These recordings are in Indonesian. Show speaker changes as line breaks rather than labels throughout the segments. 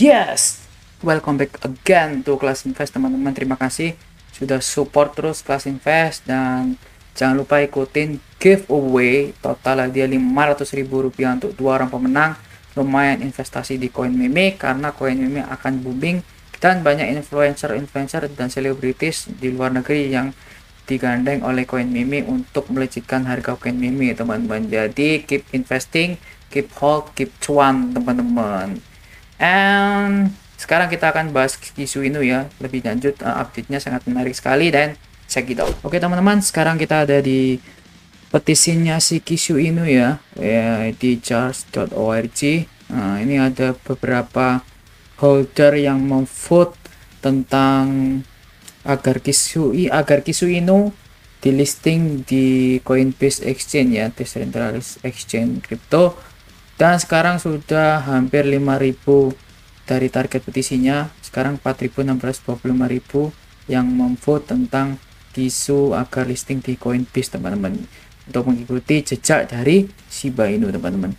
Yes! Welcome back again to Kelas Invest teman-teman. Terima kasih sudah support terus Kelas Invest dan jangan lupa ikutin giveaway total ratus ribu rupiah untuk dua orang pemenang. Lumayan investasi di koin meme karena koin meme akan booming dan banyak influencer-influencer dan selebritis di luar negeri yang digandeng oleh koin meme untuk melejitkan harga koin meme teman-teman. Jadi keep investing, keep hold, keep cuan teman-teman. And sekarang kita akan bahas isu ini ya lebih lanjut uh, update-nya sangat menarik sekali dan check it out. Oke teman-teman, sekarang kita ada di petisinya si Kisu Inu ya, ya di charge.org. Nah, ini ada beberapa holder yang memvote tentang agar Kisu agar Kisu Inu di listing di Coinbase Exchange ya, decentralized exchange crypto dan sekarang sudah hampir 5000 dari target petisinya sekarang 4625.000 yang memvote tentang isu agar listing di Coinbase teman-teman untuk mengikuti jejak dari Shiba Inu teman-teman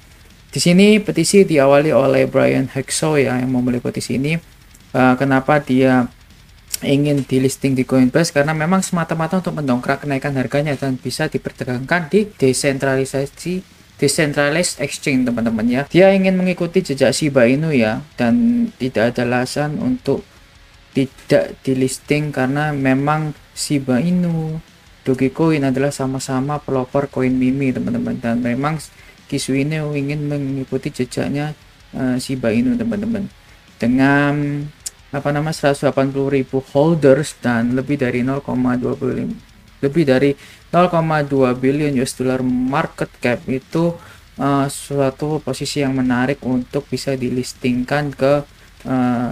di sini petisi diawali oleh Brian Hexo ya yang memulai petisi ini uh, kenapa dia ingin di listing di Coinbase karena memang semata-mata untuk mendongkrak kenaikan harganya dan bisa diperdagangkan di desentralisasi decentralized exchange teman-teman ya dia ingin mengikuti jejak Shiba Inu ya dan tidak ada alasan untuk tidak dilisting karena memang Shiba Inu Dogecoin adalah sama-sama pelopor koin Mimi teman-teman dan memang Kisu ini ingin mengikuti jejaknya uh, Shiba Inu teman-teman dengan apa nama 180.000 holders dan lebih dari 0,25 lebih dari 0,2 billion US dollar market cap itu uh, suatu posisi yang menarik untuk bisa dilistingkan ke uh,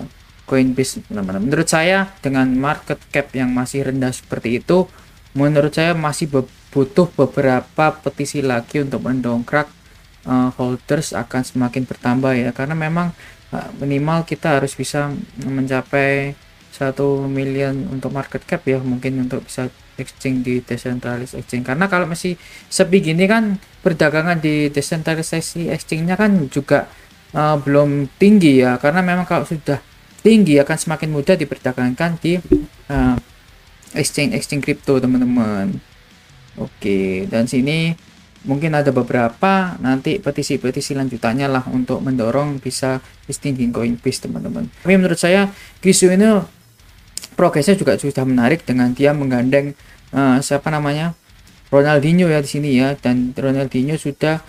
Coinbase. Menurut saya dengan market cap yang masih rendah seperti itu, menurut saya masih be butuh beberapa petisi lagi untuk mendongkrak uh, holders akan semakin bertambah ya karena memang uh, minimal kita harus bisa mencapai satu million untuk market cap ya mungkin untuk bisa exchange di decentralized exchange karena kalau masih sepi gini kan perdagangan di decentralized exchange-nya kan juga uh, belum tinggi ya karena memang kalau sudah tinggi akan semakin mudah diperdagangkan di uh, exchange exchange crypto teman-teman oke dan sini mungkin ada beberapa nanti petisi-petisi lanjutannya lah untuk mendorong bisa listing Coinbase teman-teman tapi menurut saya Krisu ini progresnya juga sudah menarik dengan dia menggandeng uh, siapa namanya Ronaldinho ya di sini ya dan Ronaldinho sudah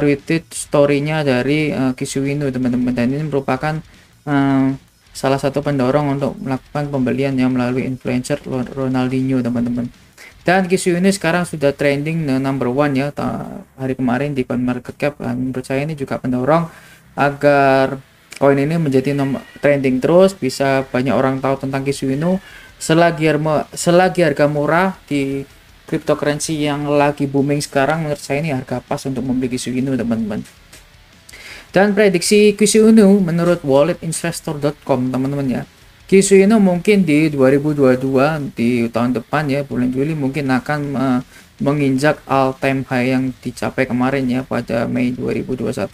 retweet storynya dari uh, eh, Kisuwino teman-teman dan ini merupakan uh, salah satu pendorong untuk melakukan pembelian yang melalui influencer Ronaldinho teman-teman dan Kisuwino sekarang sudah trending number one ya hari kemarin di cap dan menurut saya ini juga pendorong agar koin ini menjadi nomor trending terus bisa banyak orang tahu tentang Kisuino selagi harga, selagi harga murah di cryptocurrency yang lagi booming sekarang menurut saya ini harga pas untuk membeli Kisuino teman-teman dan prediksi Kisuino menurut walletinvestor.com teman-teman ya Kisuino mungkin di 2022 di tahun depan ya bulan Juli mungkin akan uh, menginjak all time high yang dicapai kemarin ya pada Mei 2021.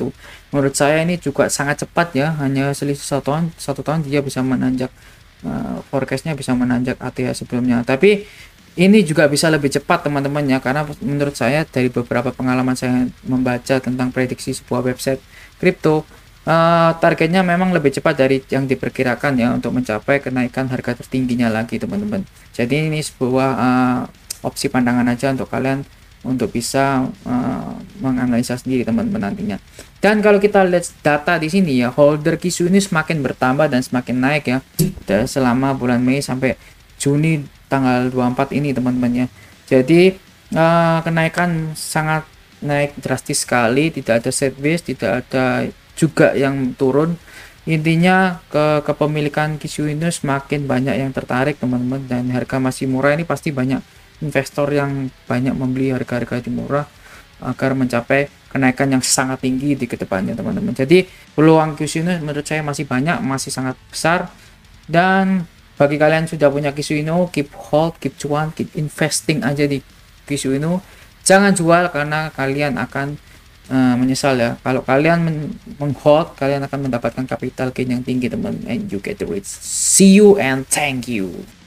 Menurut saya ini juga sangat cepat ya, hanya selisih satu tahun, satu tahun dia bisa menanjak uh, forecastnya bisa menanjak ATH sebelumnya. Tapi ini juga bisa lebih cepat teman-teman ya, karena menurut saya dari beberapa pengalaman saya membaca tentang prediksi sebuah website kripto Uh, targetnya memang lebih cepat dari yang diperkirakan ya untuk mencapai kenaikan harga tertingginya lagi teman-teman. Jadi ini sebuah uh, opsi pandangan aja untuk kalian untuk bisa uh, menganalisa sendiri teman-teman nantinya. Dan kalau kita lihat data di sini ya, holder Kisu ini semakin bertambah dan semakin naik ya. Dan selama bulan Mei sampai Juni tanggal 24 ini teman-teman ya. Jadi uh, kenaikan sangat naik drastis sekali, tidak ada service, tidak ada juga yang turun. Intinya ke kepemilikan Kisu ini semakin banyak yang tertarik teman-teman dan harga masih murah ini pasti banyak investor yang banyak membeli harga-harga yang murah agar mencapai kenaikan yang sangat tinggi di kedepannya teman-teman. Jadi peluang ini menurut saya masih banyak, masih sangat besar dan bagi kalian sudah punya ini keep hold, keep cuan, keep investing aja di ini Jangan jual karena kalian akan uh, menyesal ya. Kalau kalian men- menghold, kalian akan mendapatkan capital gain yang tinggi teman and you get the rich. See you and thank you.